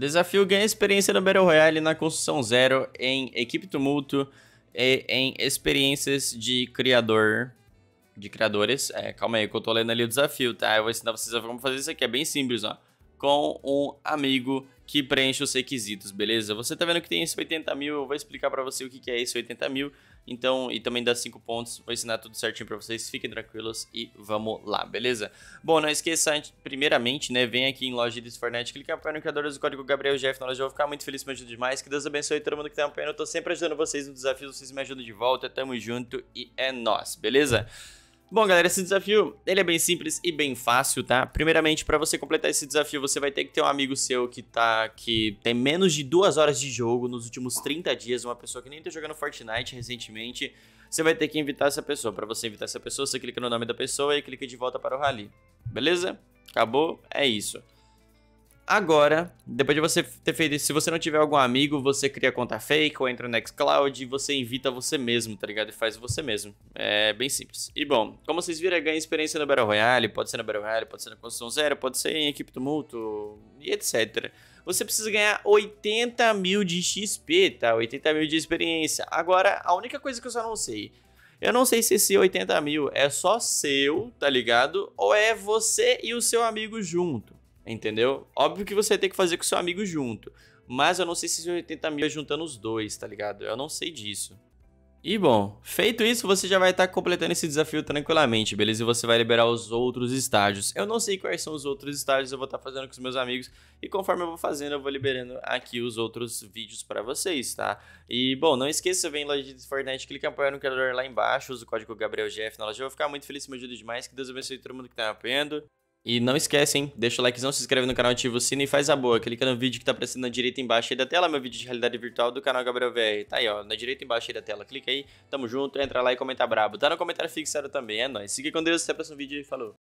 Desafio ganha experiência no Battle Royale na construção zero, em equipe tumulto e em experiências de criador. De criadores. É, calma aí que eu tô lendo ali o desafio, tá? Eu vou ensinar vocês a como fazer isso aqui. É bem simples, ó. Com um amigo que preenche os requisitos, beleza? Você tá vendo que tem esse 80 mil, eu vou explicar para você o que, que é esse 80 mil. Então, e também dá 5 pontos, vou ensinar tudo certinho para vocês, fiquem tranquilos e vamos lá, beleza? Bom, não esqueça, primeiramente, né, vem aqui em loja de Fornet, clica para no criador do código Gabriel Jeff na loja, eu vou ficar muito feliz, me ajuda demais, que Deus abençoe todo mundo que tá acompanhando, eu tô sempre ajudando vocês no desafio, vocês me ajudam de volta, tamo junto e é nós, beleza? Bom, galera, esse desafio, ele é bem simples e bem fácil, tá? Primeiramente, para você completar esse desafio, você vai ter que ter um amigo seu que tá que tem menos de duas horas de jogo nos últimos 30 dias, uma pessoa que nem tá jogando Fortnite recentemente. Você vai ter que invitar essa pessoa. Para você invitar essa pessoa, você clica no nome da pessoa e clica de volta para o rally. Beleza? Acabou? É isso. Agora, depois de você ter feito isso, se você não tiver algum amigo, você cria conta fake ou entra no Nextcloud e você invita você mesmo, tá ligado? E faz você mesmo. É bem simples. E bom, como vocês viram, é ganha experiência no Battle Royale, pode ser no Battle Royale, pode ser na Construção Zero, pode ser em equipe tumulto e etc. Você precisa ganhar 80 mil de XP, tá? 80 mil de experiência. Agora, a única coisa que eu só não sei... Eu não sei se esse 80 mil é só seu, tá ligado? Ou é você e o seu amigo junto entendeu? Óbvio que você tem que fazer com seu amigo junto, mas eu não sei se 80 mil é juntando os dois, tá ligado? Eu não sei disso. E bom, feito isso, você já vai estar tá completando esse desafio tranquilamente, beleza? E você vai liberar os outros estágios. Eu não sei quais são os outros estágios, eu vou estar tá fazendo com os meus amigos. E conforme eu vou fazendo, eu vou liberando aqui os outros vídeos para vocês, tá? E bom, não esqueça, vem lá de Fortnite, clica em apoiar no criador lá embaixo, usa o código GabrielGF na loja. Eu vou ficar muito feliz, me ajuda é demais. Que Deus abençoe todo mundo que está apoiando. E não esquece, hein? Deixa o likezão, se inscreve no canal, ativa o sino e faz a boa. Clica no vídeo que tá aparecendo na direita embaixo aí da tela, meu vídeo de realidade virtual do canal Gabriel VR. Tá aí, ó, na direita embaixo aí da tela. Clica aí, tamo junto, entra lá e comenta brabo. Tá no comentário fixado também, é nóis. Siga com Deus, até o próximo vídeo e falou.